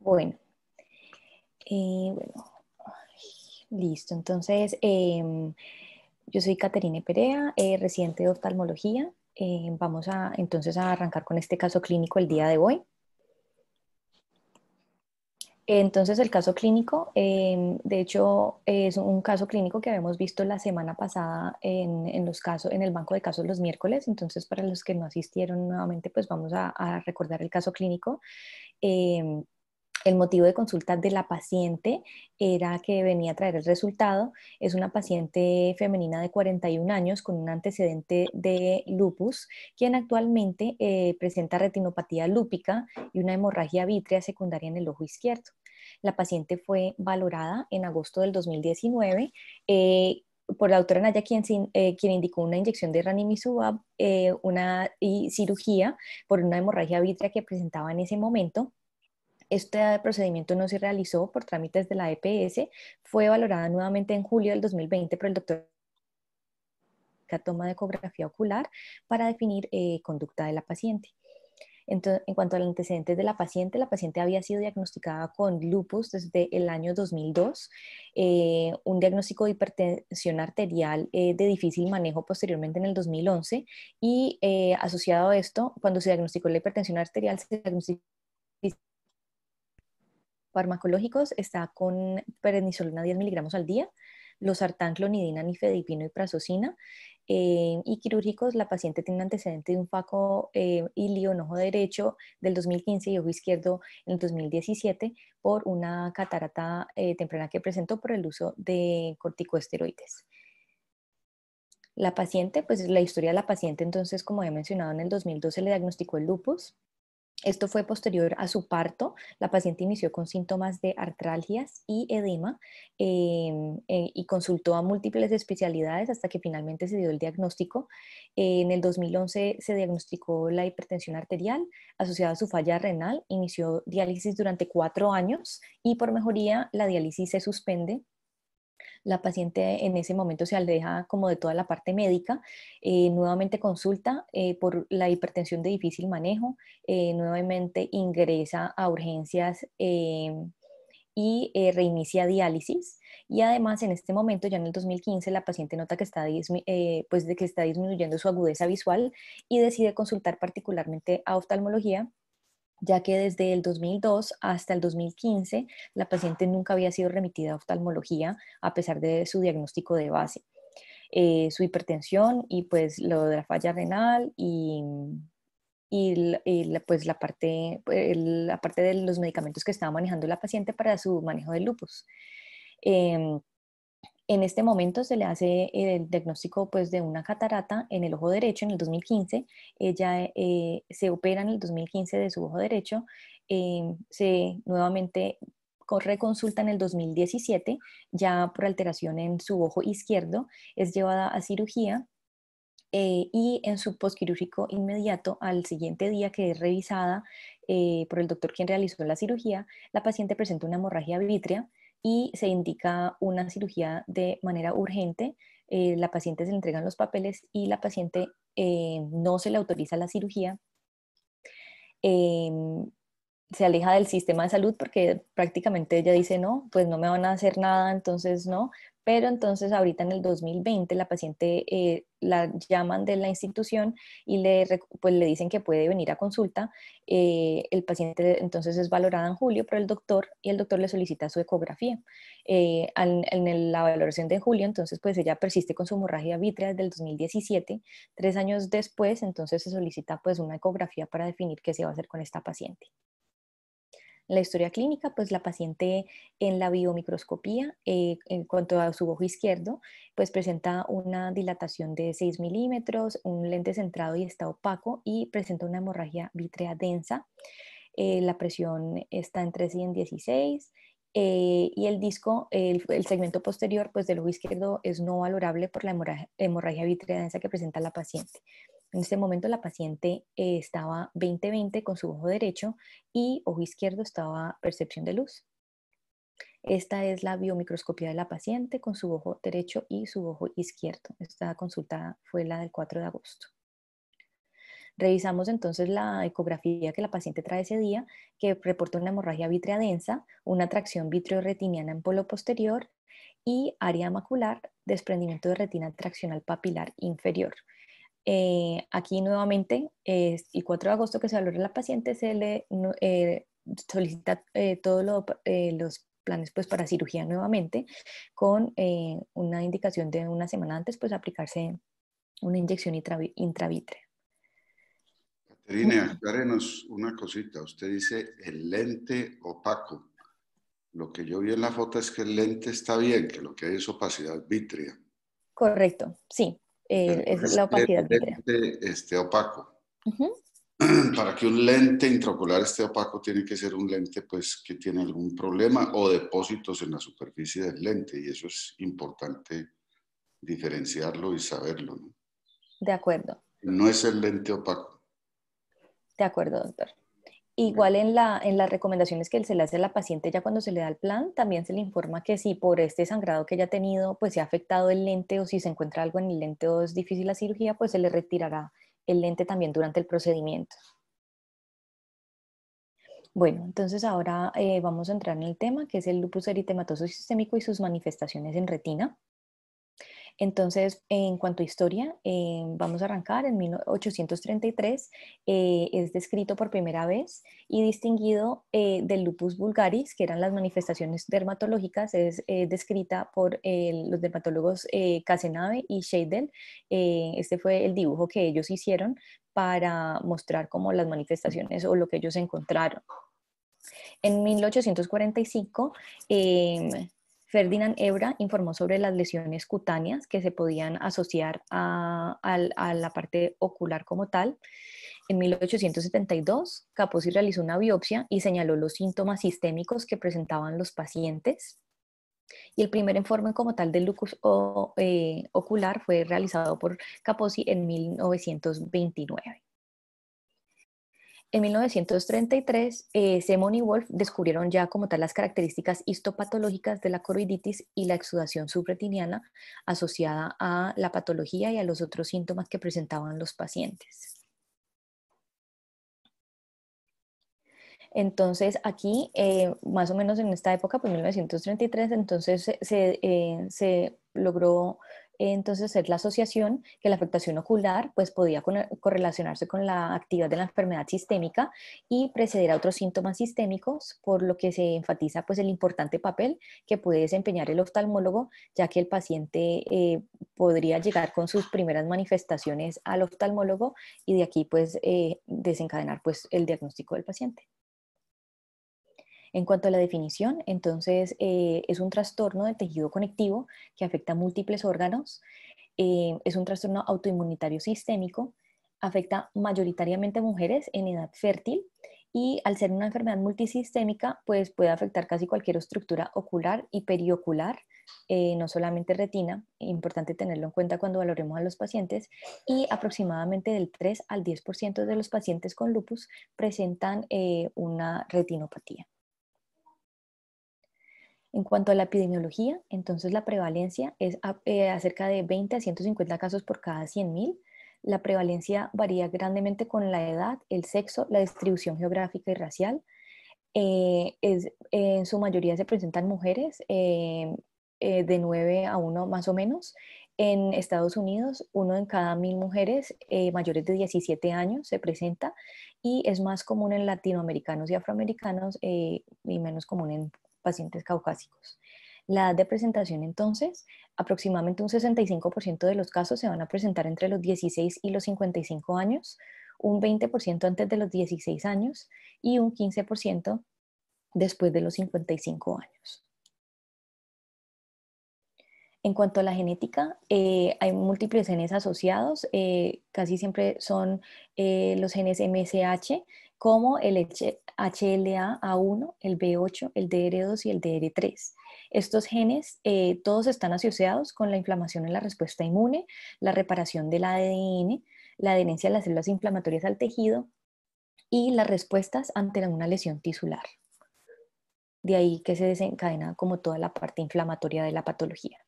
Bueno, eh, bueno, listo. Entonces, em, yo soy Caterine Perea, reciente eh, residente de oftalmología. Em, vamos a entonces a arrancar con este caso clínico el día de hoy. Entonces, el caso clínico, em, de hecho, es un caso clínico que habíamos visto la semana pasada en, los casos, en el banco de casos los miércoles. Entonces, para los que no asistieron nuevamente, pues vamos a, recordar el caso clínico. El motivo de consulta de la paciente era que venía a traer el resultado. Es una paciente femenina de 41 años con un antecedente de lupus, quien actualmente eh, presenta retinopatía lúpica y una hemorragia vítrea secundaria en el ojo izquierdo. La paciente fue valorada en agosto del 2019 eh, por la doctora Naya, quien, eh, quien indicó una inyección de Ranimisubab eh, una, y cirugía por una hemorragia vítrea que presentaba en ese momento. Este procedimiento no se realizó por trámites de la EPS, fue valorada nuevamente en julio del 2020 por el doctor toma de ecografía ocular para definir eh, conducta de la paciente. Entonces, en cuanto al antecedente de la paciente, la paciente había sido diagnosticada con lupus desde el año 2002, eh, un diagnóstico de hipertensión arterial eh, de difícil manejo posteriormente en el 2011 y asociado a esto, cuando se diagnosticó la hipertensión arterial, se diagnosticó farmacológicos está con prednisolona 10 miligramos al día, losartán, clonidina, nifedipino y prazosina. Eh, y quirúrgicos, la paciente tiene un antecedente de un faco ilio eh, en ojo derecho del 2015 y ojo izquierdo en 2017 por una catarata eh, temprana que presentó por el uso de corticosteroides. La paciente, pues la historia de la paciente, entonces, como he mencionado, en el 2012 le diagnosticó el lupus, esto fue posterior a su parto. La paciente inició con síntomas de artralgias y edema em, eh, y consultó a múltiples especialidades hasta que finalmente se dio el diagnóstico. en el 2011 se diagnosticó la hipertensión arterial asociada a su falla renal. Inició diálisis durante cuatro años y por mejoría la diálisis se suspende la paciente en ese momento se aleja como de toda la parte médica, eh, nuevamente consulta eh, por la hipertensión de difícil manejo, eh, nuevamente ingresa a urgencias y reinicia diálisis. Y además, en este momento, ya en el 2015, la paciente nota que está, pues de que está disminuyendo su agudeza visual y decide consultar particularmente a oftalmología ya que desde el 2002 hasta el 2015 la paciente nunca había sido remitida a oftalmología a pesar de su diagnóstico de base. Eh, su hipertensión y pues lo de la falla renal y, y, pues la parte, la parte de los medicamentos que estaba manejando la paciente para su manejo de lupus. Em, en este momento se le hace el diagnóstico pues, de una catarata en el ojo derecho en el 2015. Ella eh, se opera en el 2015 de su ojo derecho. Eh, se nuevamente corre consulta en el 2017, ya por alteración en su ojo izquierdo. Es llevada a cirugía eh, y en su posquirúrgico inmediato, al siguiente día que es revisada por el doctor quien realizó la cirugía, la paciente presenta una hemorragia vitrea y se indica una cirugía de manera urgente. Eh, la paciente se le entregan los papeles y la paciente eh, no se le autoriza la cirugía. Em, se aleja del sistema de salud porque prácticamente ella dice, no, pues no me van a hacer nada, entonces no, pero entonces ahorita en el 2020 la paciente eh, la llaman de la institución y le, pues, le dicen que puede venir a consulta. Eh, el paciente entonces es valorada en julio por el doctor y el doctor le solicita su ecografía. Eh, en, la valoración de julio, entonces pues ella persiste con su hemorragia vítrea desde el 2017. Tres años después, entonces se solicita pues una ecografía para definir qué se va a hacer con esta paciente la historia clínica, pues la paciente en la biomicroscopía, eh, en cuanto a su ojo izquierdo, pues presenta una dilatación de 6 milímetros, un lente centrado y está opaco y presenta una hemorragia vitrea densa. Eh, la presión está entre cien y 16. Eh, y el disco, el, segmento posterior pues del ojo izquierdo es no valorable por la hemorragia, hemorragia vitrea densa que presenta la paciente. En este momento la paciente eh, estaba 20-20 con su ojo derecho y ojo izquierdo estaba percepción de luz. Esta es la biomicroscopía de la paciente con su ojo derecho y su ojo izquierdo. Esta consulta fue la del 4 de agosto. Revisamos entonces la ecografía que la paciente trae ese día, que reporta una hemorragia vitrea densa, una tracción vitreoretiniana en polo posterior y área macular, desprendimiento de retina traccional papilar inferior. Eh, aquí nuevamente, el 4 de agosto que se valora la paciente, se le eh, solicita eh, todos los planes pues, para cirugía nuevamente, con una indicación de una semana antes, pues aplicarse una inyección intravítrea. Caterina, una cosita. Usted dice el lente opaco. Lo que yo vi en la foto es que el lente está bien, que lo que hay es opacidad vítrea. Correcto, sí es, la opacidad lente, Este opaco. Para que un lente intraocular esté opaco tiene que ser un lente pues, que tiene algún problema o depósitos en la superficie del lente y eso es importante diferenciarlo y saberlo. De acuerdo. No es el lente opaco. De acuerdo, doctor. Igual en, las recomendaciones que se le hace a la paciente ya cuando se le da el plan, también se le informa que si por este sangrado que haya ha tenido, pues se ha afectado el lente o si se encuentra algo en el lente o es difícil la cirugía, pues se le retirará el lente también durante el procedimiento. Bueno, entonces ahora eh, vamos a entrar en el tema que es el lupus eritematoso sistémico y sus manifestaciones en retina. Entonces, en cuanto a historia, eh, vamos a arrancar en 1833. Eh, es descrito por primera vez y distinguido eh, del lupus vulgaris, que eran las manifestaciones dermatológicas. Es descrita por los dermatólogos Casenave y Scheidel. este fue el dibujo que ellos hicieron para mostrar cómo las manifestaciones o lo que ellos encontraron. En 1845, Ferdinand Ebra informó sobre las lesiones cutáneas que se podían asociar a, la parte ocular como tal. En 1872, Kaposi realizó una biopsia y señaló los síntomas sistémicos que presentaban los pacientes. Y el primer informe como tal del lupus eh, ocular fue realizado por Kaposi en 1929. En 1933, eh, y Wolf descubrieron ya como tal las características histopatológicas de la coroiditis y la exudación subretiniana asociada a la patología y a los otros síntomas que presentaban los pacientes. Entonces aquí, eh, más o menos en esta época, pues 1933, entonces se, se eh, logró entonces es la asociación que la afectación ocular pues podía correlacionarse con la actividad de la enfermedad sistémica y preceder a otros síntomas sistémicos, por lo que se enfatiza pues el importante papel que puede desempeñar el oftalmólogo, ya que el paciente eh, podría llegar con sus primeras manifestaciones al oftalmólogo y de aquí pues eh, desencadenar pues el diagnóstico del paciente. En cuanto a la definición, entonces eh, es un trastorno del tejido conectivo que afecta a múltiples órganos, eh, es un trastorno autoinmunitario sistémico, afecta mayoritariamente a mujeres en edad fértil y al ser una enfermedad multisistémica, pues puede afectar casi cualquier estructura ocular y periocular, eh, no solamente retina, importante tenerlo en cuenta cuando valoremos a los pacientes, y aproximadamente del 3 al 10% de los pacientes con lupus presentan una retinopatía. En cuanto a la epidemiología, entonces la prevalencia es eh, acerca de 20 a 150 casos por cada 100.000. La prevalencia varía grandemente con la edad, el sexo, la distribución geográfica y racial. Eh, es, en su mayoría se presentan mujeres, eh, de 9 a 1 más o menos. En Estados Unidos, uno en cada mil mujeres mayores de 17 años se presenta y es más común en latinoamericanos y afroamericanos y menos común en pacientes caucásicos. La edad de presentación, entonces, aproximadamente un 65% de los casos se van a presentar entre los 16 y los 55 años, un 20% antes de los 16 años y un 15% después de los 55 años. En cuanto a la genética, eh, hay múltiples genes asociados, eh, casi siempre son eh, los genes MSH como el HLA-A1, el B8, el DR2 y el DR3. Estos genes eh, todos están asociados con la inflamación en la respuesta inmune, la reparación del ADN, la adherencia de las células inflamatorias al tejido y las respuestas ante una lesión tisular. De ahí que se desencadena como toda la parte inflamatoria de la patología.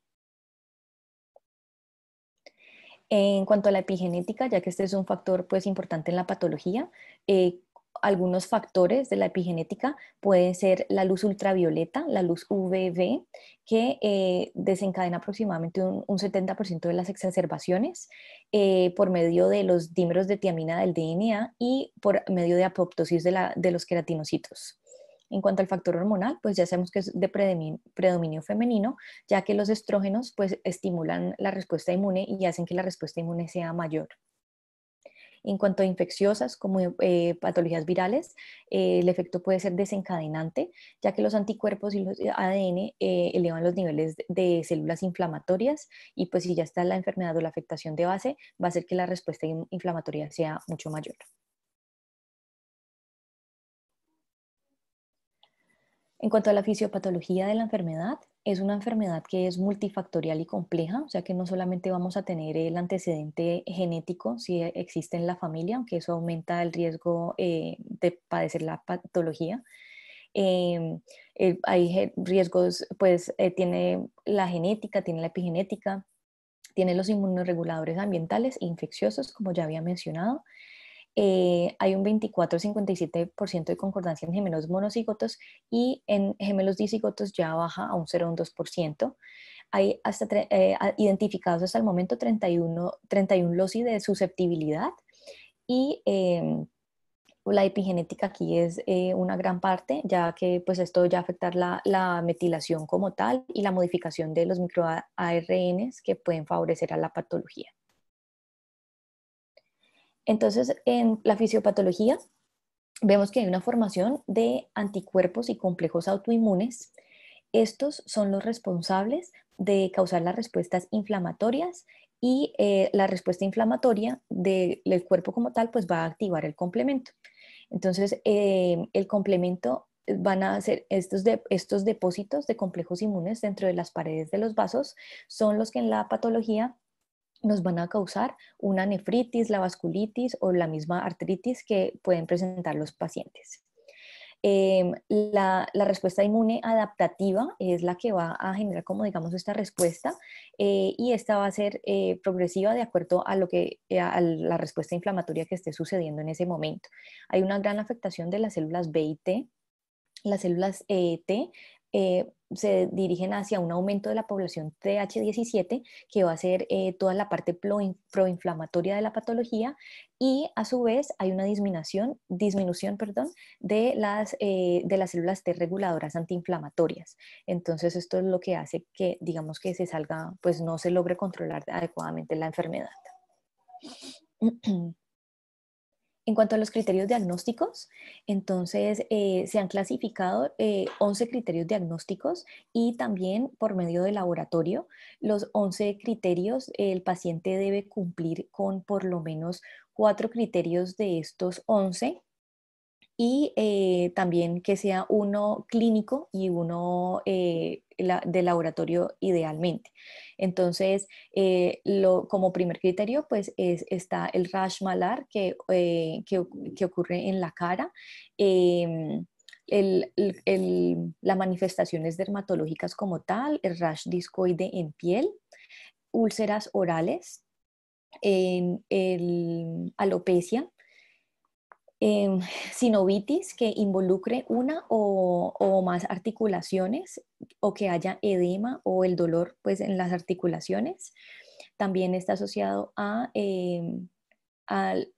En cuanto a la epigenética, ya que este es un factor pues, importante en la patología, eh, algunos factores de la epigenética pueden ser la luz ultravioleta, la luz UVB, que eh, desencadena aproximadamente un, 70% de las exacerbaciones eh, por medio de los dímeros de tiamina del DNA y por medio de apoptosis de, los queratinocitos. En cuanto al factor hormonal, pues ya sabemos que es de predominio femenino, ya que los estrógenos pues estimulan la respuesta inmune y hacen que la respuesta inmune sea mayor. En cuanto a infecciosas como eh, patologías virales, eh, el efecto puede ser desencadenante, ya que los anticuerpos y los ADN eh, elevan los niveles de células inflamatorias y pues si ya está la enfermedad o la afectación de base, va a hacer que la respuesta inflamatoria sea mucho mayor. En cuanto a la fisiopatología de la enfermedad, es una enfermedad que es multifactorial y compleja, o sea que no solamente vamos a tener el antecedente genético si existe en la familia, aunque eso aumenta el riesgo eh, de padecer la patología. Em, hay riesgos, pues eh, tiene la genética, tiene la epigenética, tiene los inmunoreguladores ambientales e infecciosos, como ya había mencionado, eh, hay un 24-57% de concordancia en gemelos monocigotos y en gemelos disigotos ya baja a un 0-2%. Hay hasta eh, identificados hasta el momento 31, 31 loci de susceptibilidad y em, la epigenética aquí es eh, una gran parte, ya que pues esto ya afectar la, la, metilación como tal y la modificación de los microARNs que pueden favorecer a la patología. Entonces, en la fisiopatología vemos que hay una formación de anticuerpos y complejos autoinmunes. Estos son los responsables de causar las respuestas inflamatorias y eh, la respuesta inflamatoria del cuerpo como tal pues va a activar el complemento. Entonces, eh, el complemento eh, van a ser estos, estos depósitos de complejos inmunes dentro de las paredes de los vasos, son los que en la patología nos van a causar una nefritis, la vasculitis o la misma artritis que pueden presentar los pacientes. Em, la, respuesta inmune adaptativa es la que va a generar, como digamos, esta respuesta eh, y esta va a ser eh, progresiva de acuerdo a, lo que, eh, a la respuesta inflamatoria que esté sucediendo en ese momento. Hay una gran afectación de las células B y T. Las células T se dirigen hacia un aumento de la población TH17, que va a ser eh, toda la parte proinflamatoria de la patología, y a su vez hay una disminución, disminución perdón, de, las, eh, de las células T reguladoras antiinflamatorias. Entonces esto es lo que hace que, digamos, que se salga, pues no se logre controlar adecuadamente la enfermedad. En cuanto a los criterios diagnósticos, entonces eh, se han clasificado 11 eh, criterios diagnósticos y también por medio de laboratorio, los 11 criterios el paciente debe cumplir con por lo menos cuatro criterios de estos 11 y eh, también que sea uno clínico y uno eh, de laboratorio idealmente. Entonces, eh, lo, como primer criterio, pues está el rash malar que, que, ocurre en la cara. Em, el, las manifestaciones dermatológicas como tal, el rash discoide en piel, úlceras orales, en el alopecia, Em, sinovitis que involucre una o, más articulaciones o que haya edema o el dolor pues, en las articulaciones. También está asociado a em,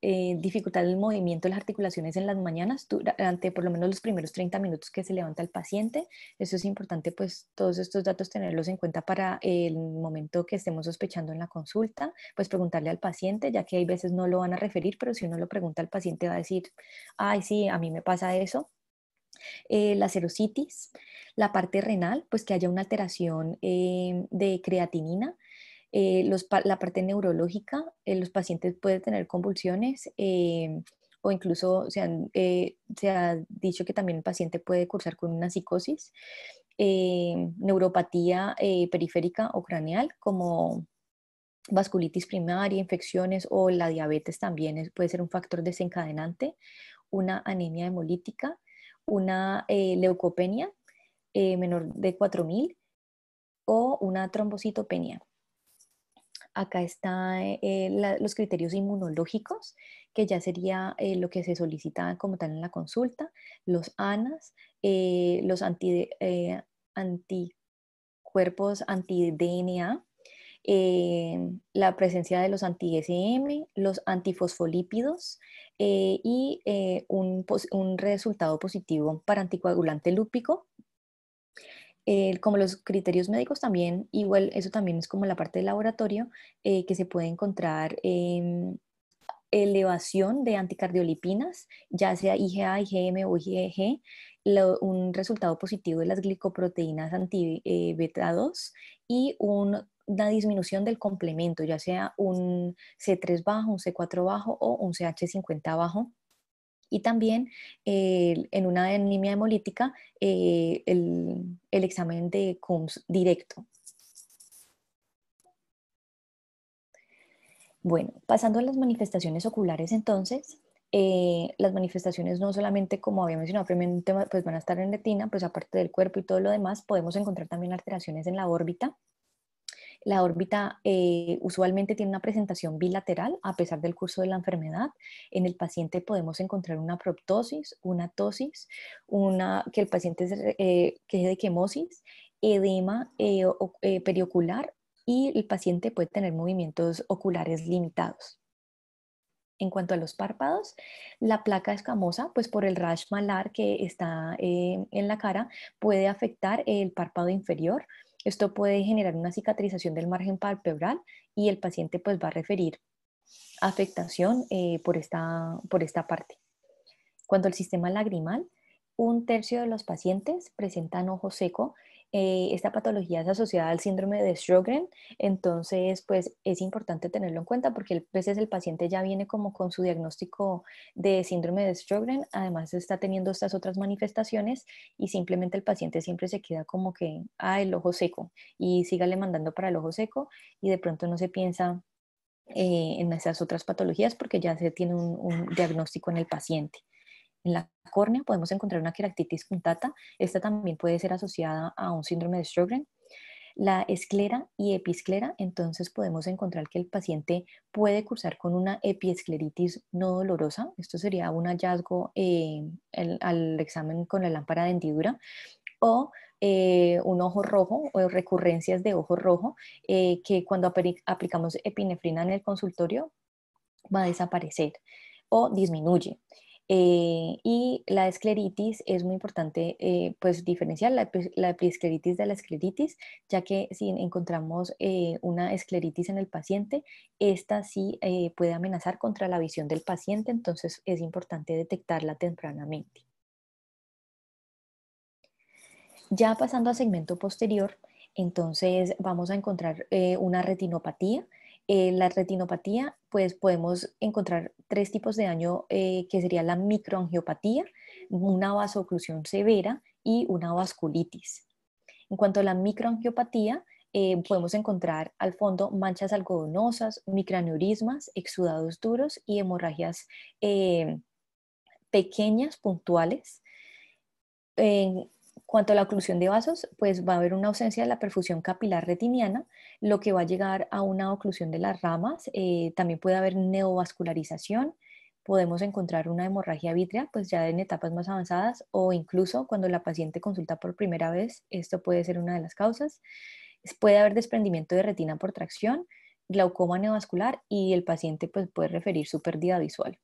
eh, dificultar el movimiento de las articulaciones en las mañanas durante por lo menos los primeros 30 minutos que se levanta el paciente. Eso es importante, pues todos estos datos tenerlos en cuenta para el momento que estemos sospechando en la consulta, pues preguntarle al paciente, ya que hay veces no lo van a referir, pero si uno lo pregunta al paciente va a decir, ay, sí, a mí me pasa eso, eh, la serositis, la parte renal, pues que haya una alteración eh, de creatinina, eh, la parte neurológica, eh, los pacientes pueden tener convulsiones eh, o incluso se, ha dicho que también el paciente puede cursar con una psicosis, neuropatía periférica o craneal como vasculitis primaria, infecciones o la diabetes también puede ser un factor desencadenante, una anemia hemolítica, una leucopenia menor de 4.000 o una trombocitopenia. Acá están eh, eh, los criterios inmunológicos, que ya sería eh, lo que se solicita como tal en la consulta, los ANAS, los anticuerpos anti-DNA, la presencia de los anti-SM, los antifosfolípidos y un resultado positivo para anticoagulante lúpico como los criterios médicos también, igual eso también es como la parte del laboratorio, eh, que se puede encontrar em, elevación de anticardiolipinas, ya sea IgA, IgM o IgG, un resultado positivo de las glicoproteínas anti-beta eh, 2 y una disminución del complemento, ya sea un C3 bajo, un C4 bajo o un CH50 bajo y también eh, en una anemia hemolítica, eh, el, examen de COMS directo. Bueno, pasando a las manifestaciones oculares entonces, eh, las manifestaciones no solamente, como había mencionado previamente, pues van a estar en retina, pues aparte del cuerpo y todo lo demás, podemos encontrar también alteraciones en la órbita, la órbita eh, usualmente tiene una presentación bilateral a pesar del curso de la enfermedad. En el paciente podemos encontrar una proptosis, una tosis, una, que el paciente queje eh, que de quemosis, edema eh, periocular y el paciente puede tener movimientos oculares limitados. En cuanto a los párpados, la placa escamosa, pues por el rash malar que está en la cara, puede afectar el párpado inferior, esto puede generar una cicatrización del margen palpebral y el paciente pues va a referir afectación eh, por, esta, por esta parte. Cuando el sistema lagrimal, un tercio de los pacientes presentan ojo seco eh, esta patología es asociada al síndrome de Sjögren, entonces pues es importante tenerlo en cuenta porque a veces pues, el paciente ya viene como con su diagnóstico de síndrome de Sjögren, además está teniendo estas otras manifestaciones y simplemente el paciente siempre se queda como que, ah, el ojo seco y sígale mandando para el ojo seco y de pronto no se piensa eh, en esas otras patologías porque ya se tiene un diagnóstico en el paciente. En la córnea podemos encontrar una queratitis puntata. Esta también puede ser asociada a un síndrome de Sjögren. La esclera y episclera, entonces podemos encontrar que el paciente puede cursar con una episcleritis no dolorosa. Esto sería un hallazgo eh, al examen con la lámpara de hendidura. O eh, un ojo rojo o recurrencias de ojo rojo eh, que cuando aplicamos epinefrina en el consultorio va a desaparecer o disminuye. Eh, y la escleritis es muy importante eh, pues diferenciar la, pues, la de la escleritis, ya que si encontramos eh, una escleritis en el paciente, esta sí puede amenazar contra la visión del paciente, entonces es importante detectarla tempranamente. Ya pasando a segmento posterior, entonces vamos a encontrar una retinopatía, la retinopatía, pues podemos encontrar tres tipos de daño, eh, que sería la microangiopatía, una vasoclusión severa y una vasculitis. En cuanto a la microangiopatía, eh, podemos encontrar al fondo manchas algodonosas, micraneurismas, exudados duros y hemorragias eh, pequeñas, puntuales cuanto a la oclusión de vasos, pues va a haber una ausencia de la perfusión capilar retiniana, lo que va a llegar a una oclusión de las ramas. Eh, también puede haber neovascularización, podemos encontrar una hemorragia vítrea, pues ya en etapas más avanzadas o incluso cuando la paciente consulta por primera vez, esto puede ser una de las causas. Puede haber desprendimiento de retina por tracción, glaucoma neovascular y el paciente pues, puede referir su pérdida visual.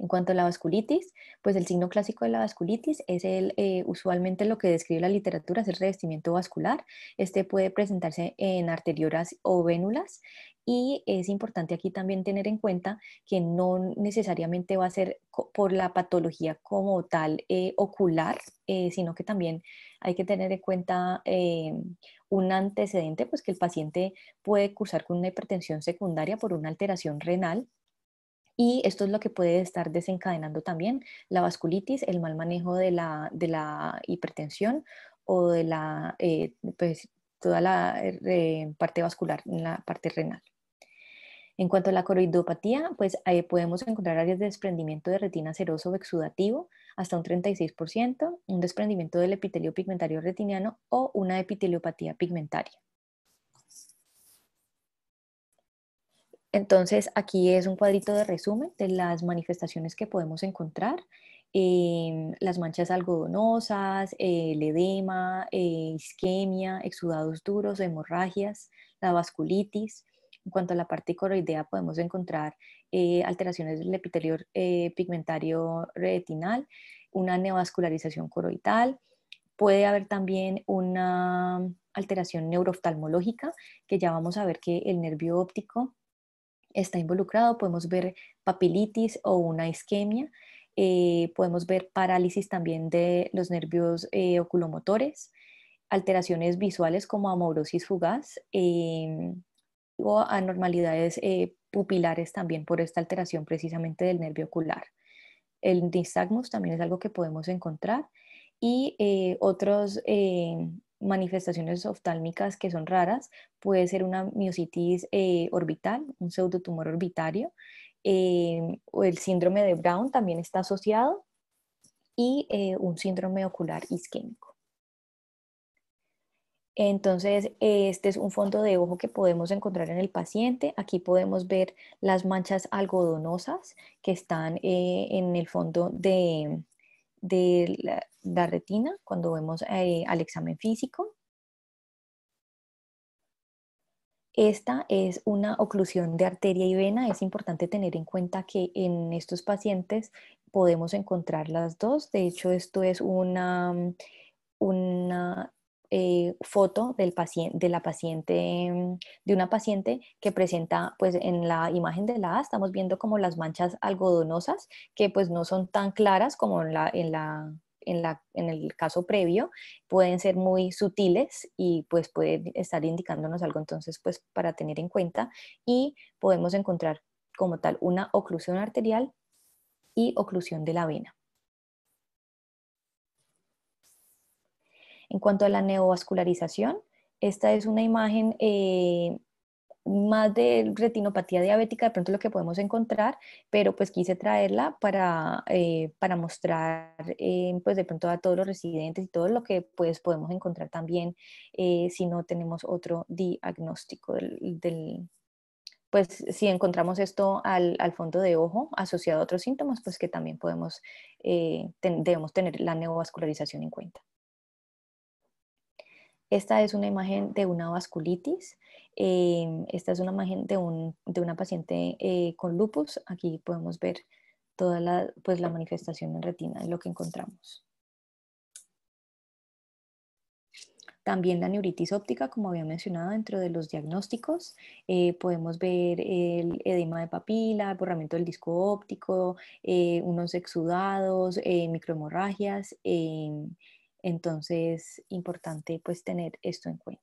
En cuanto a la vasculitis, pues el signo clásico de la vasculitis es el, eh, usualmente lo que describe la literatura, es el revestimiento vascular. Este puede presentarse en arteriolas o vénulas y es importante aquí también tener en cuenta que no necesariamente va a ser por la patología como tal eh, ocular, eh, sino que también hay que tener en cuenta un antecedente, pues que el paciente puede cursar con una hipertensión secundaria por una alteración renal y esto es lo que puede estar desencadenando también la vasculitis, el mal manejo de la, hipertensión o de eh, pues, toda la eh, parte vascular, la parte renal. En cuanto a la coroidopatía, pues ahí podemos encontrar áreas de desprendimiento de retina seroso exudativo hasta un 36%, un desprendimiento del epitelio pigmentario retiniano o una epiteliopatía pigmentaria. Entonces, aquí es un cuadrito de resumen de las manifestaciones que podemos encontrar. Em, las manchas algodonosas, el edema, eh, isquemia, exudados duros, hemorragias, la vasculitis. En cuanto a la parte coroidea, podemos encontrar eh, alteraciones del epitelio eh, pigmentario retinal, una neovascularización coroidal. Puede haber también una alteración neurooftalmológica, que ya vamos a ver que el nervio óptico está involucrado. Podemos ver papilitis o una isquemia. Eh, podemos ver parálisis también de los nervios eh, oculomotores, alteraciones visuales como amaurosis fugaz eh, o anormalidades pupilares también por esta alteración precisamente del nervio ocular. El distagmus también es algo que podemos encontrar y otros manifestaciones oftálmicas que son raras. Puede ser una miositis eh, orbital, un pseudotumor orbitario. Eh, o el síndrome de Brown también está asociado y eh, un síndrome ocular isquémico. Entonces, este es un fondo de ojo que podemos encontrar en el paciente. Aquí podemos ver las manchas algodonosas que están en el fondo de, de la, la retina cuando vemos eh, al examen físico. Esta es una oclusión de arteria y vena. Es importante tener en cuenta que en estos pacientes podemos encontrar las dos. De hecho, esto es una, mm, una eh, foto de la paciente, mm, de una paciente que presenta, pues en la imagen de la A estamos viendo como las manchas algodonosas que pues no son tan claras como en la, en, el caso previo, pueden ser muy sutiles y pues pueden estar indicándonos algo entonces pues, para tener en cuenta y podemos encontrar como tal una oclusión arterial y oclusión de la vena. En cuanto a la neovascularización, esta es una imagen eh, más de retinopatía diabética, de pronto lo que podemos encontrar, pero pues quise traerla para, eh, mostrar eh, pues de pronto a todos los residentes y todo lo que pues podemos encontrar también eh, si no tenemos otro diagnóstico del, pues si encontramos esto al, fondo de ojo asociado a otros síntomas, pues que también podemos, debemos tener la neovascularización en cuenta. Esta es una imagen de una vasculitis. Em, esta es una imagen de, una paciente eh, con lupus. Aquí podemos ver toda la, pues, la manifestación en retina, lo que encontramos. También la neuritis óptica, como había mencionado, dentro de los diagnósticos eh, podemos ver el edema de papila, borramiento del disco óptico, eh, unos exudados, microhemorragias. Em, entonces, importante pues tener esto en cuenta.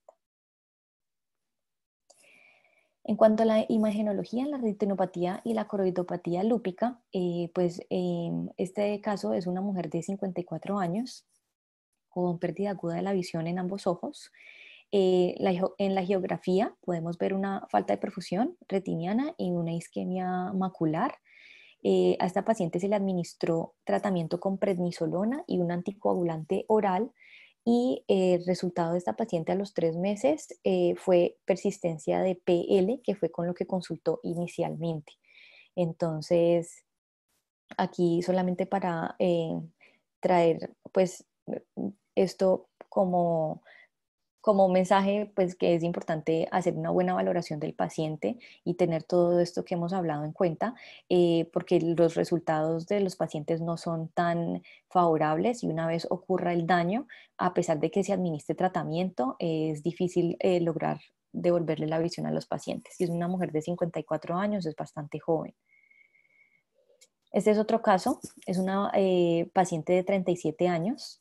En cuanto a la imagenología la retinopatía y la coroidopatía lúpica, eh, pues eh, este caso es una mujer de 54 años con pérdida aguda de la visión en ambos ojos. Eh, en la geografía podemos ver una falta de perfusión retiniana y una isquemia macular. Eh, a esta paciente se le administró tratamiento con prednisolona y un anticoagulante oral y el eh, resultado de esta paciente a los tres meses eh, fue persistencia de PL, que fue con lo que consultó inicialmente. Entonces, aquí solamente para eh, traer pues esto como como mensaje, pues que es importante hacer una buena valoración del paciente y tener todo esto que hemos hablado en cuenta, eh, porque los resultados de los pacientes no son tan favorables y una vez ocurra el daño, a pesar de que se administre tratamiento, es difícil eh, lograr devolverle la visión a los pacientes. Si es una mujer de 54 años, es bastante joven. Este es otro caso, es una eh, paciente de 37 años,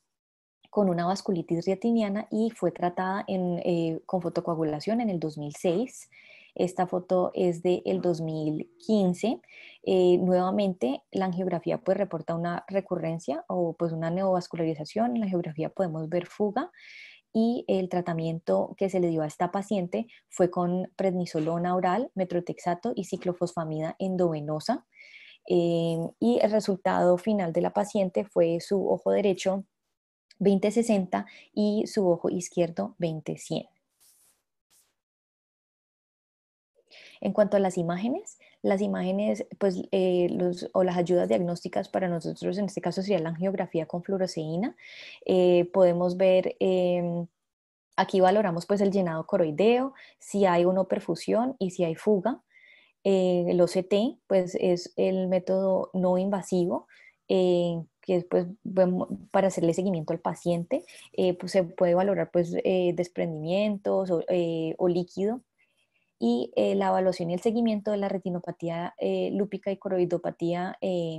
con una vasculitis retiniana y fue tratada eh, con fotocoagulación en el 2006. Esta foto es del el 2015. Eh, nuevamente, la angiografía pues, reporta una recurrencia o pues, una neovascularización. En la angiografía podemos ver fuga y el tratamiento que se le dio a esta paciente fue con prednisolona oral, metrotexato y ciclofosfamida endovenosa. Eh, y el resultado final de la paciente fue su ojo derecho 2060 y su ojo izquierdo 20 En cuanto a las imágenes, las imágenes pues, eh, o las ayudas diagnósticas para nosotros, en este caso sería la angiografía con fluoroseína. Eh, podemos ver, em, aquí valoramos pues, el llenado coroideo, si hay o no perfusión y si hay fuga. Eh, el OCT pues, es el método no invasivo que después para hacerle seguimiento al paciente, eh, pues se puede valorar pues, eh, desprendimientos eh, o, líquido. Y la evaluación y el seguimiento de la retinopatía lúpica y coroidopatía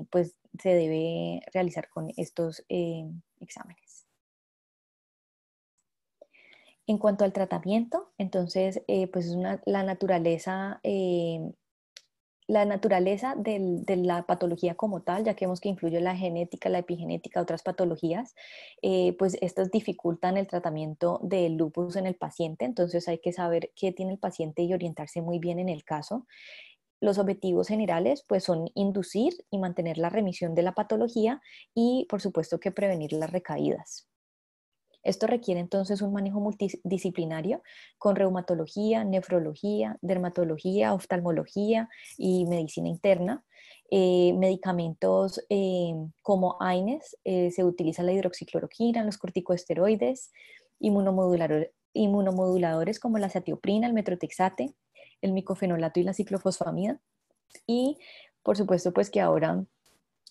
pues, se debe realizar con estos exámenes. En cuanto al tratamiento, entonces, pues es la naturaleza la naturaleza de la patología como tal, ya que vemos que influye la genética, la epigenética, otras patologías, eh, pues estas dificultan el tratamiento del lupus en el paciente, entonces hay que saber qué tiene el paciente y orientarse muy bien en el caso. Los objetivos generales pues son inducir y mantener la remisión de la patología y por supuesto que prevenir las recaídas. Esto requiere entonces un manejo multidisciplinario con reumatología, nefrología, dermatología, oftalmología y medicina interna. Eh, medicamentos eh, como AINES, eh, se utiliza la hidroxicloroquina, los corticosteroides, inmunomoduladores como la satioprina, el metrotexate, el micofenolato y la ciclofosfamida. Y por supuesto, pues que ahora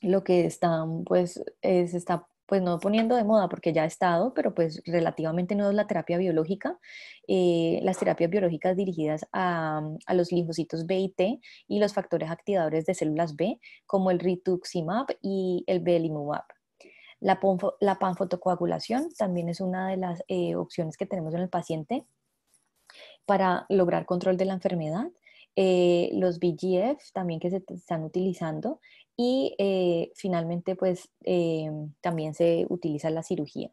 lo que están, pues, es, está pues no poniendo de moda porque ya ha estado, pero pues relativamente no es la terapia biológica, eh, las terapias biológicas dirigidas mm, a, los linfocitos B y T y los factores activadores de células B, como el rituximab y el belimumab. La, panfotocoagulación también es una de las eh, opciones que tenemos en el paciente para lograr control de la enfermedad eh, los BGF también que se están utilizando y eh, finalmente pues eh, también se utiliza la cirugía.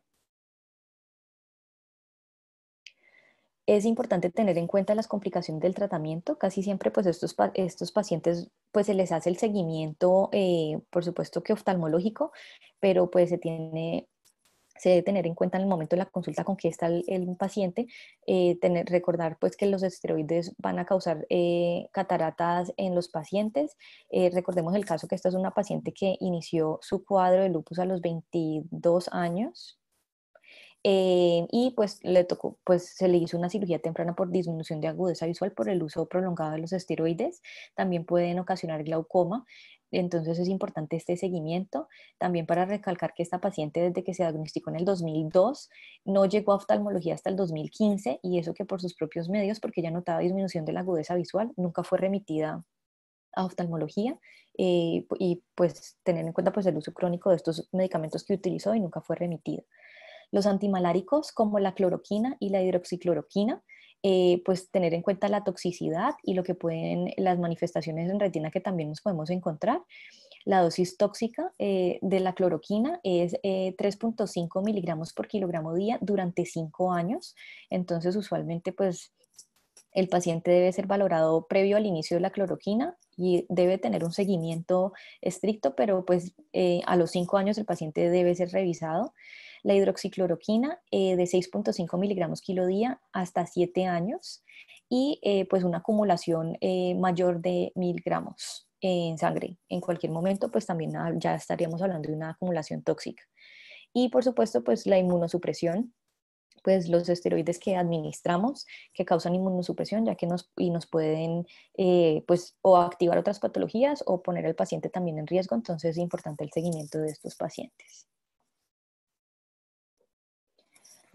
Es importante tener en cuenta las complicaciones del tratamiento. Casi siempre pues estos, estos pacientes pues se les hace el seguimiento por supuesto que oftalmológico, pero pues se tiene se debe tener en cuenta en el momento de la consulta con que está el, paciente, eh, tener, recordar pues que los esteroides van a causar eh, cataratas en los pacientes. Eh, recordemos el caso que esta es una paciente que inició su cuadro de lupus a los 22 años. y pues le tocó, pues se le hizo una cirugía temprana por disminución de agudeza visual por el uso prolongado de los esteroides. También pueden ocasionar glaucoma. Entonces es importante este seguimiento. También para recalcar que esta paciente desde que se diagnosticó en el 2002 no llegó a oftalmología hasta el 2015 y eso que por sus propios medios, porque ella notaba disminución de la agudeza visual, nunca fue remitida a oftalmología eh, y pues tener en cuenta pues el uso crónico de estos medicamentos que utilizó y nunca fue remitida. Los antimaláricos como la cloroquina y la hidroxicloroquina eh, pues tener en cuenta la toxicidad y lo que pueden las manifestaciones en retina que también nos podemos encontrar. La dosis tóxica eh, de la cloroquina es 3.5 eh, miligramos por kilogramo día durante 5 años. Entonces, usualmente, pues el paciente debe ser valorado previo al inicio de la cloroquina y debe tener un seguimiento estricto, pero pues a los 5 años el paciente debe ser revisado la hidroxicloroquina eh, de 6.5 miligramos kilo día hasta 7 años y eh, pues una acumulación eh, mayor de 1000 gramos en sangre. En cualquier momento pues también ya estaríamos hablando de una acumulación tóxica. Y por supuesto pues la inmunosupresión, pues los esteroides que administramos que causan inmunosupresión ya que nos, y nos pueden pues o activar otras patologías o poner al paciente también en riesgo entonces es importante el seguimiento de estos pacientes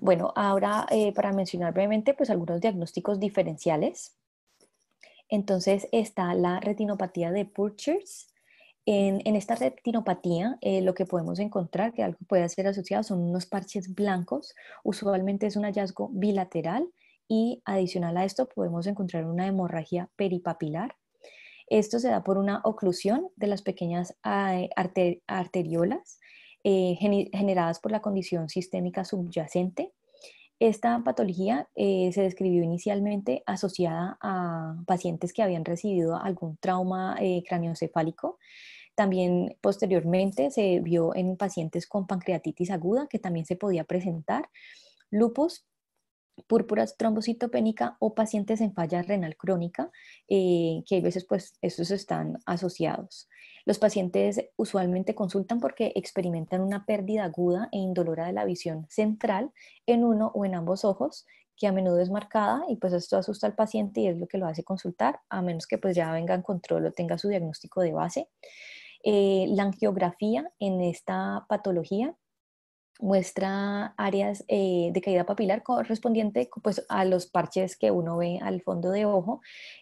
bueno, ahora eh, para mencionar brevemente, pues algunos diagnósticos diferenciales. Entonces está la retinopatía de Purchers. En, esta retinopatía eh, lo que podemos encontrar, que algo puede ser asociado, son unos parches blancos. Usualmente es un hallazgo bilateral y adicional a esto podemos encontrar una hemorragia peripapilar. Esto se da por una oclusión de las pequeñas eh, arteriolas generadas por la condición sistémica subyacente esta patología eh, se describió inicialmente asociada a pacientes que habían recibido algún trauma eh, También posteriormente se vio en pacientes con pancreatitis aguda, que también se podía presentar, lupus púrpuras trombocitopénica o pacientes en falla renal crónica, eh, que a veces pues estos están asociados. Los pacientes usualmente consultan porque experimentan una pérdida aguda e indolora de la visión central en uno o en ambos ojos, que a menudo es marcada y pues esto asusta al paciente y es lo que lo hace consultar, a menos que pues ya venga en control o tenga su diagnóstico de base. Eh, la angiografía en esta patología muestra áreas eh, de caída papilar correspondiente pues, a los parches que uno ve al fondo de ojo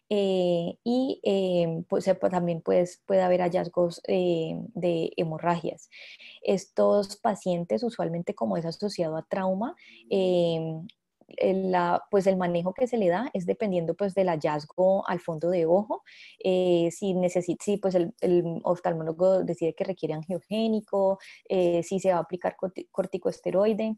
eh, y eh, pues, pues, también pues, puede haber hallazgos de hemorragias. Estos pacientes usualmente como es asociado a trauma, pues el manejo que se le da es dependiendo pues, del hallazgo al fondo de ojo. Eh, si, pues el, oftalmólogo decide que requiere angiogénico, eh, si se va a aplicar corticosteroide,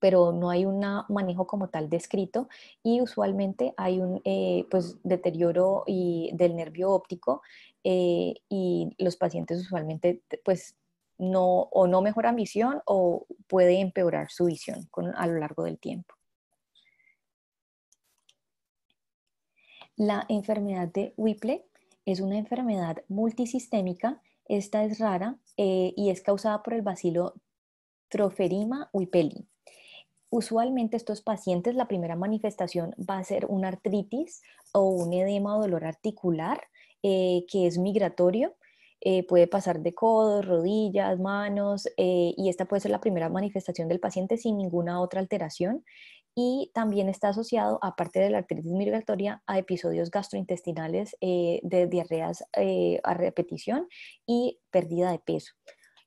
pero no hay un manejo como tal descrito y usualmente hay un eh, pues, deterioro del nervio óptico y los pacientes usualmente pues no o no mejoran visión o puede empeorar su visión a lo largo del tiempo. La enfermedad de Whipple es una enfermedad multisistémica. Esta es rara eh, y es causada por el bacilo Troferima Wipeli. Usualmente estos pacientes la primera manifestación va a ser una artritis o un edema o dolor articular eh, que es migratorio. Eh, puede pasar de codos, rodillas, manos, y esta puede ser la primera manifestación del paciente sin ninguna otra alteración y también está asociado, aparte de la artritis migratoria, a episodios gastrointestinales eh, de diarreas eh, a repetición y pérdida de peso.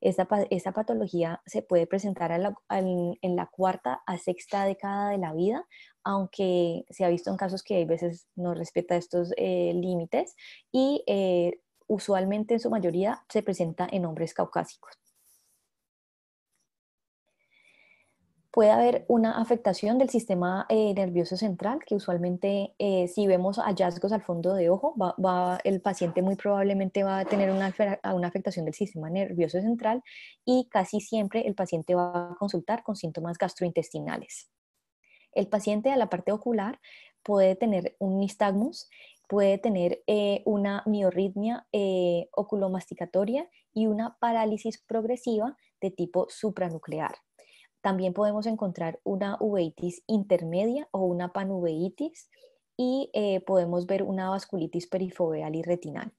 Esta, patología se puede presentar en la cuarta a sexta década de la vida, aunque se ha visto en casos que hay veces no respeta estos eh, límites y usualmente en su mayoría se presenta en hombres caucásicos. puede haber una afectación del sistema eh, nervioso central, que usualmente eh, si vemos hallazgos al fondo de ojo, el paciente muy probablemente va a tener una, afectación del sistema nervioso central y casi siempre el paciente va a consultar con síntomas gastrointestinales. El paciente a la parte ocular puede tener un nistagmus, puede tener eh, una miorritmia oculomasticatoria y una parálisis progresiva de tipo supranuclear. También podemos encontrar una uveitis intermedia o una panuveitis y eh, podemos ver una vasculitis perifoveal y retinal.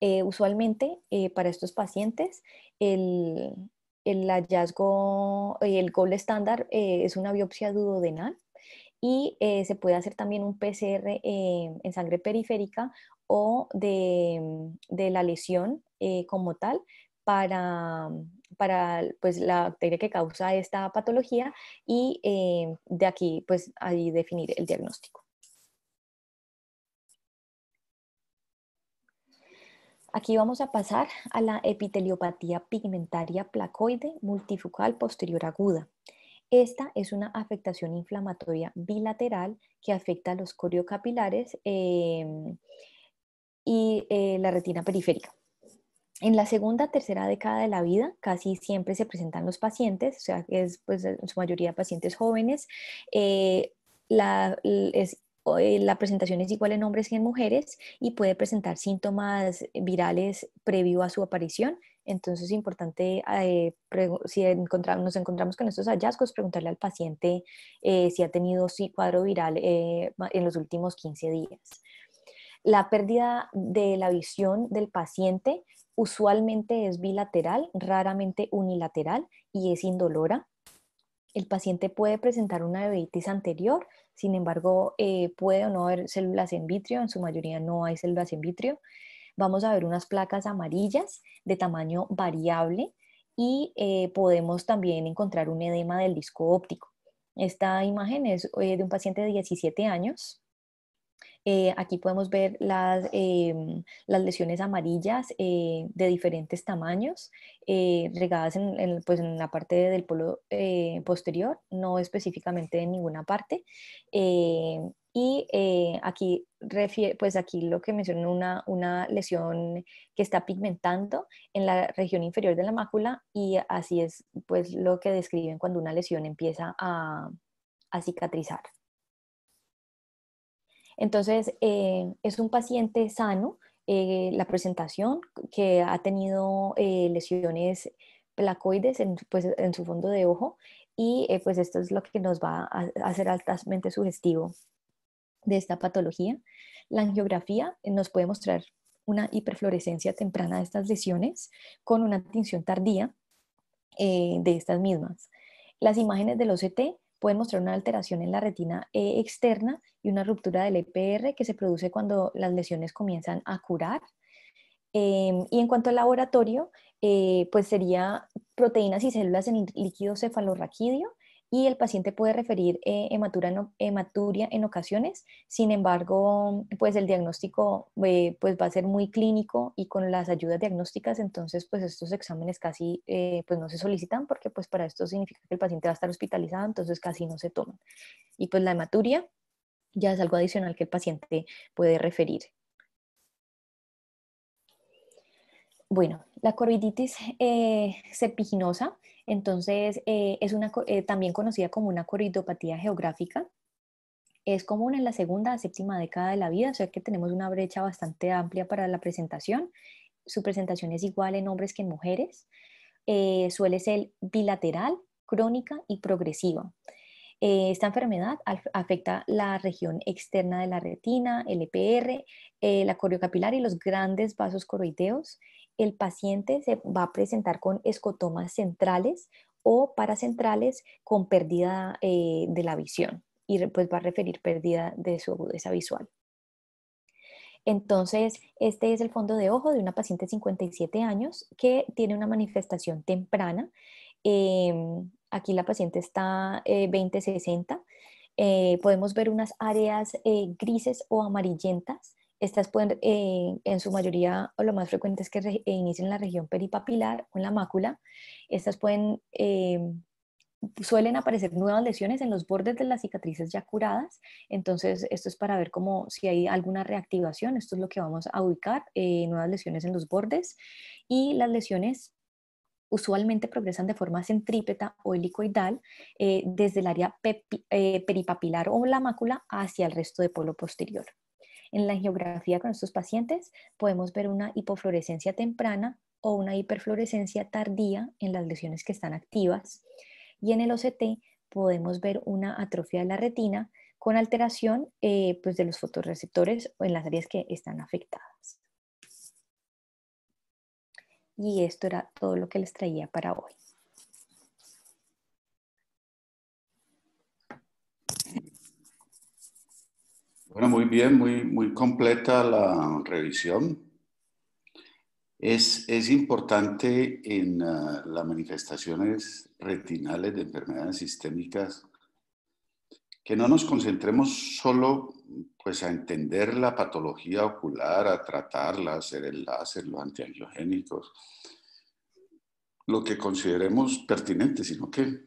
Eh, usualmente eh, para estos pacientes el, hallazgo, el gol estándar es una biopsia duodenal y se puede hacer también un PCR en sangre periférica o de la lesión como tal para, para pues, la bacteria que causa esta patología y eh, de aquí pues ahí definir el diagnóstico. Aquí vamos a pasar a la epiteliopatía pigmentaria placoide multifocal posterior aguda. Esta es una afectación inflamatoria bilateral que afecta a los coriocapilares em, y eh, la retina periférica. En la segunda, tercera década de la vida, casi siempre se presentan los pacientes, o sea, es pues, en su mayoría pacientes jóvenes. Eh, eh, la, presentación es igual en hombres que en mujeres y puede presentar síntomas virales previo a su aparición. Entonces es importante, eh, si nos encontramos con estos hallazgos, preguntarle al paciente si ha tenido sí, cuadro viral en los últimos 15 días. La pérdida de la visión del paciente Usualmente es bilateral, raramente unilateral y es indolora. El paciente puede presentar una uveítis anterior, sin embargo, eh, puede o no haber células en vitrio, en su mayoría no hay células en vitrio. Vamos a ver unas placas amarillas de tamaño variable y eh, podemos también encontrar un edema del disco óptico. Esta imagen es eh, de un paciente de 17 años eh, aquí podemos ver las, em, lesiones amarillas eh, de diferentes tamaños, eh, regadas pues, en, la parte del polo posterior, no específicamente en ninguna parte. Y aquí, pues aquí lo que mencionan, una, una lesión que está pigmentando en la región inferior de la mácula y así es pues lo que describen cuando una lesión empieza a cicatrizar. Entonces, eh, es un paciente sano, eh, la presentación que ha tenido eh, lesiones placoides pues, en, su fondo de ojo y pues esto es lo que nos va a hacer altamente sugestivo de esta patología. La angiografía nos puede mostrar una hiperfluorescencia temprana de estas lesiones con una tinción tardía de estas mismas. Las imágenes del OCT pueden mostrar una alteración en la retina eh, externa y una ruptura del EPR que se produce cuando las lesiones comienzan a curar. Em, y en cuanto al laboratorio, eh, pues sería proteínas y células en líquido cefalorraquídeo, y el paciente puede referir eh, hematuria, en, ocasiones, sin embargo, pues el diagnóstico eh, pues va a ser muy clínico y con las ayudas diagnósticas, entonces pues estos exámenes casi eh, pues no se solicitan porque pues para esto significa que el paciente va a estar hospitalizado, entonces casi no se toman. Y pues la hematuria ya es algo adicional que el paciente puede referir Bueno, la coroiditis eh, serpiginosa, entonces eh, es una, eh, también conocida como una coroidopatía geográfica. Es común en la segunda a séptima década de la vida, o sea que tenemos una brecha bastante amplia para la presentación. Su presentación es igual en hombres que en mujeres. Eh, suele ser bilateral, crónica y progresiva. esta enfermedad afecta la región externa de la retina, el EPR, la coriocapilar y los grandes vasos coroideos el paciente se va a presentar con escotomas centrales o paracentrales con pérdida eh, de la visión y pues va a referir pérdida de su agudeza visual. Entonces, este es el fondo de ojo de una paciente de 57 años que tiene una manifestación temprana. Em, aquí la paciente está 20-60. Eh, eh, podemos ver unas áreas grises o amarillentas estas pueden, eh, en su mayoría, o lo más frecuente es que inicien inician en la región peripapilar o en la mácula. Estas pueden, eh, suelen aparecer nuevas lesiones en los bordes de las cicatrices ya curadas. Entonces, esto es para ver cómo si hay alguna reactivación. Esto es lo que vamos a ubicar, eh, nuevas lesiones en los bordes. Y las lesiones usualmente progresan de forma centrípeta o helicoidal desde el área peripapilar o la mácula hacia el resto del polo posterior. En la angiografía con estos pacientes podemos ver una hipofluorescencia temprana o una hiperfluorescencia tardía en las lesiones que están activas. Y en el OCT podemos ver una atrofia de la retina con alteración eh, pues, de los fotorreceptores en las áreas que están afectadas. Y esto era todo lo que les traía para hoy. Bueno, muy bien, muy, muy completa la revisión. Es, es importante en ah, las manifestaciones retinales de enfermedades sistémicas que no nos concentremos solo pues, a entender la patología ocular, a tratarla, a hacer el láser, los antiangiogénicos, lo que consideremos pertinente, sino que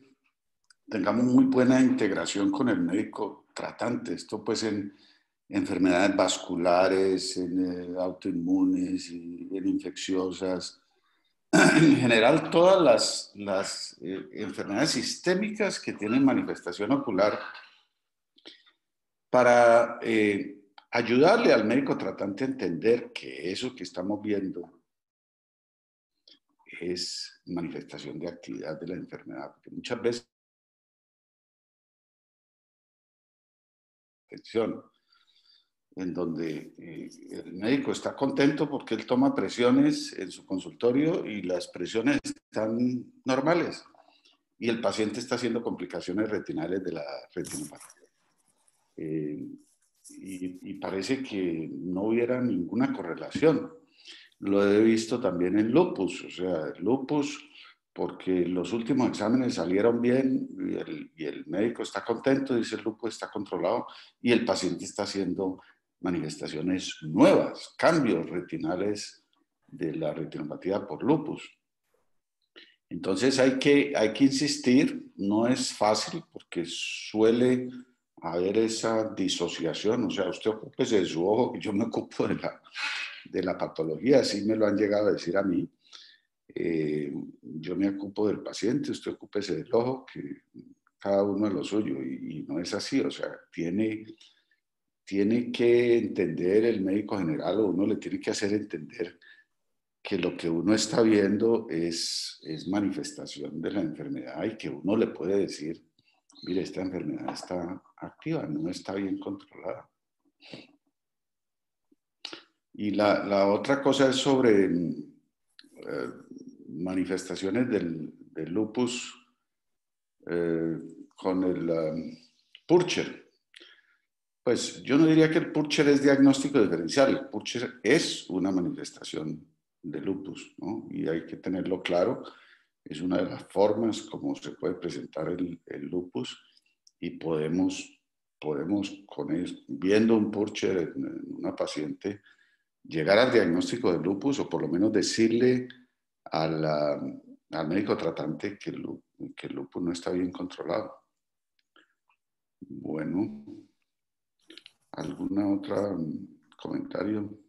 tengamos muy buena integración con el médico tratante. Esto pues en, enfermedades vasculares, eh, autoinmunes, infecciosas, en general todas las, eh, enfermedades sistémicas que tienen manifestación ocular para eh, ayudarle al médico tratante a entender que eso que estamos viendo es manifestación de actividad de la enfermedad, porque muchas veces en donde eh, el médico está contento porque él toma presiones en su consultorio y las presiones están normales y el paciente está haciendo complicaciones retinales de la retinopatía. Eh, y, parece que no hubiera ninguna correlación. Lo he visto también en lupus, o sea, lupus, porque los últimos exámenes salieron bien y el, y el médico está contento, dice el lupus está controlado y el paciente está haciendo manifestaciones nuevas, cambios retinales de la retinopatía por lupus. Entonces hay que, hay que insistir, no es fácil porque suele haber esa disociación, o sea, usted ocúpese de su ojo yo me ocupo de la, de la patología, así me lo han llegado a decir a mí. Eh, yo me ocupo del paciente, usted ocúpese del ojo, que cada uno es lo suyo y, y no es así, o sea, tiene tiene que entender el médico general o uno le tiene que hacer entender que lo que uno está viendo es, es manifestación de la enfermedad y que uno le puede decir, mire, esta enfermedad está activa, no está bien controlada. Y la, otra cosa es sobre eh, manifestaciones del, lupus eh, con el um, Purcher. Pues yo no diría que el Purcher es diagnóstico diferencial, el Purcher es una manifestación de lupus, ¿no? Y hay que tenerlo claro, es una de las formas como se puede presentar el, lupus y podemos, podemos con viendo un Purcher en, una paciente, llegar al diagnóstico de lupus o por lo menos decirle al médico tratante que que el lupus no está bien controlado. Bueno, ¿Alguna otra mm, comentario?